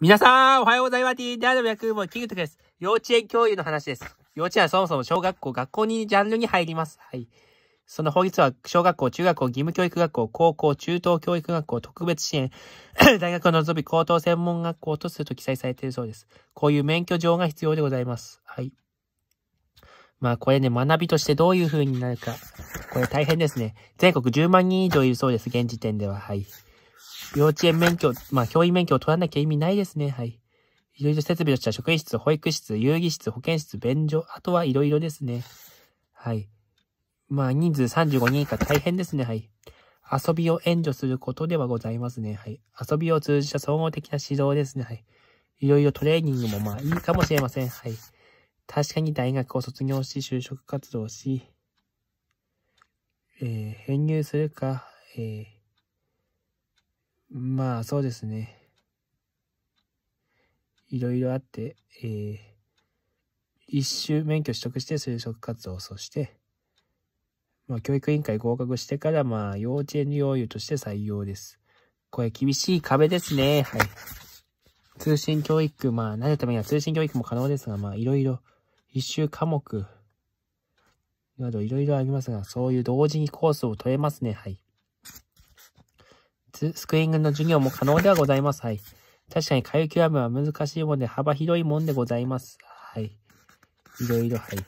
皆さん、おはようございます。ダーの役もキグトです。幼稚園教諭の話です。幼稚園はそもそも小学校、学校にジャンルに入ります。はい。その法律は、小学校、中学校、義務教育学校、高校、中等教育学校、特別支援、大学を除び高等専門学校とすると記載されているそうです。こういう免許状が必要でございます。はい。まあこれね、学びとしてどういう風になるか。これ大変ですね。全国10万人以上いるそうです、現時点では。はい。幼稚園免許、まあ、教員免許を取らなきゃ意味ないですね。はい。いろいろ設備としては職員室、保育室、遊戯室、保健室、便所、あとはいろいろですね。はい。まあ、人数35人以下大変ですね。はい。遊びを援助することではございますね。はい。遊びを通じた総合的な指導ですね。はい。いろいろトレーニングもまあいいかもしれません。はい。確かに大学を卒業し、就職活動し、えー、編入するか、えーまあそうですね。いろいろあって、えー、一周免許取得して就職活動をそして、まあ、教育委員会合格してから、まあ、幼稚園療養として採用です。これ厳しい壁ですね。はい。通信教育、まあ、何のためには通信教育も可能ですが、まあ、いろいろ、一周科目、などいろいろありますが、そういう同時にコースを取れますね。はい。スクリーングの授業も可能ではございます。はい。確かにかゆきラムは難しいもので幅広いもんでございます。はい。いろいろ、はい。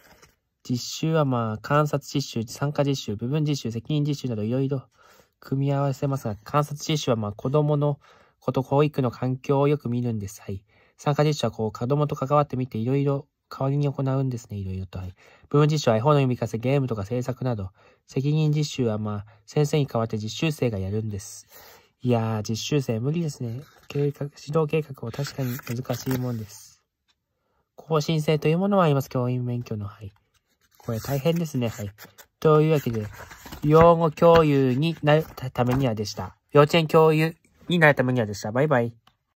実習はまあ、観察実習、参加実習、部分実習、責任実習などいろいろ組み合わせますが、観察実習はまあ、子供のこと、保育の環境をよく見るんです。はい。参加実習はこう、子供と関わってみていろいろ代わりに行うんですね、いろいろと。はい。部分実習は絵本の読み聞かせ、ゲームとか制作など、責任実習はまあ、先生に代わって実習生がやるんです。いやー、実習生無理ですね。計画、指導計画は確かに難しいもんです。更新制というものはあります。教員免許のい。これ大変ですね。はい。というわけで、養護教諭になるためにはでした。幼稚園教諭になるためにはでした。バイバイ。